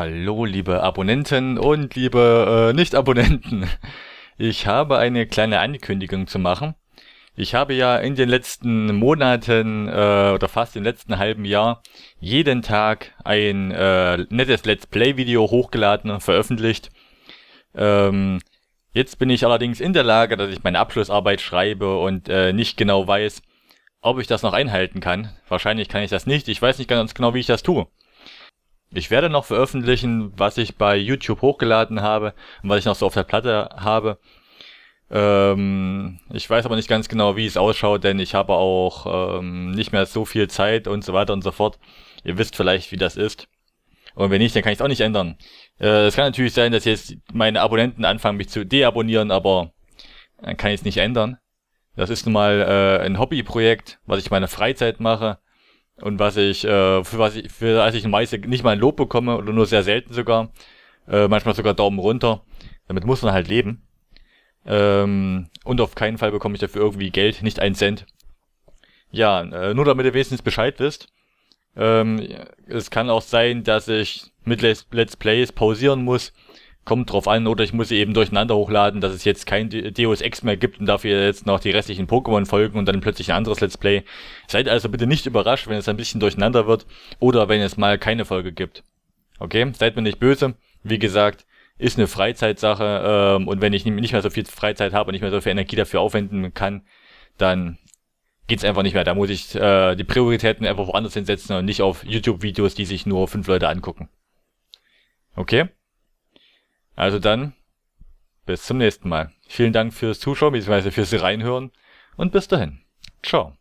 Hallo, liebe Abonnenten und liebe äh, Nicht-Abonnenten. Ich habe eine kleine Ankündigung zu machen. Ich habe ja in den letzten Monaten äh, oder fast im letzten halben Jahr jeden Tag ein äh, nettes Let's Play-Video hochgeladen und veröffentlicht. Ähm, jetzt bin ich allerdings in der Lage, dass ich meine Abschlussarbeit schreibe und äh, nicht genau weiß, ob ich das noch einhalten kann. Wahrscheinlich kann ich das nicht. Ich weiß nicht ganz genau, wie ich das tue. Ich werde noch veröffentlichen, was ich bei YouTube hochgeladen habe und was ich noch so auf der Platte habe. Ähm, ich weiß aber nicht ganz genau, wie es ausschaut, denn ich habe auch ähm, nicht mehr so viel Zeit und so weiter und so fort. Ihr wisst vielleicht, wie das ist. Und wenn nicht, dann kann ich es auch nicht ändern. Äh, es kann natürlich sein, dass jetzt meine Abonnenten anfangen, mich zu deabonnieren, aber dann äh, kann ich es nicht ändern. Das ist nun mal äh, ein Hobbyprojekt, was ich in meiner Freizeit mache und was ich, äh, für was ich, für was ich meist nicht mal ein Lob bekomme oder nur sehr selten sogar, äh, manchmal sogar Daumen runter. Damit muss man halt leben. Ähm, und auf keinen Fall bekomme ich dafür irgendwie Geld, nicht einen Cent. Ja, äh, nur damit ihr wenigstens Bescheid wisst. Ähm, es kann auch sein, dass ich mit Let's Plays pausieren muss, kommt drauf an, oder ich muss sie eben durcheinander hochladen, dass es jetzt kein Deus Ex mehr gibt und dafür jetzt noch die restlichen Pokémon folgen und dann plötzlich ein anderes Let's Play. Seid also bitte nicht überrascht, wenn es ein bisschen durcheinander wird oder wenn es mal keine Folge gibt. Okay, seid mir nicht böse. Wie gesagt, ist eine Freizeitsache ähm, und wenn ich nicht mehr so viel Freizeit habe und nicht mehr so viel Energie dafür aufwenden kann, dann geht's einfach nicht mehr. Da muss ich äh, die Prioritäten einfach woanders hinsetzen und nicht auf YouTube-Videos, die sich nur fünf Leute angucken. Okay? Also dann, bis zum nächsten Mal. Vielen Dank fürs Zuschauen bzw. fürs Reinhören und bis dahin. Ciao.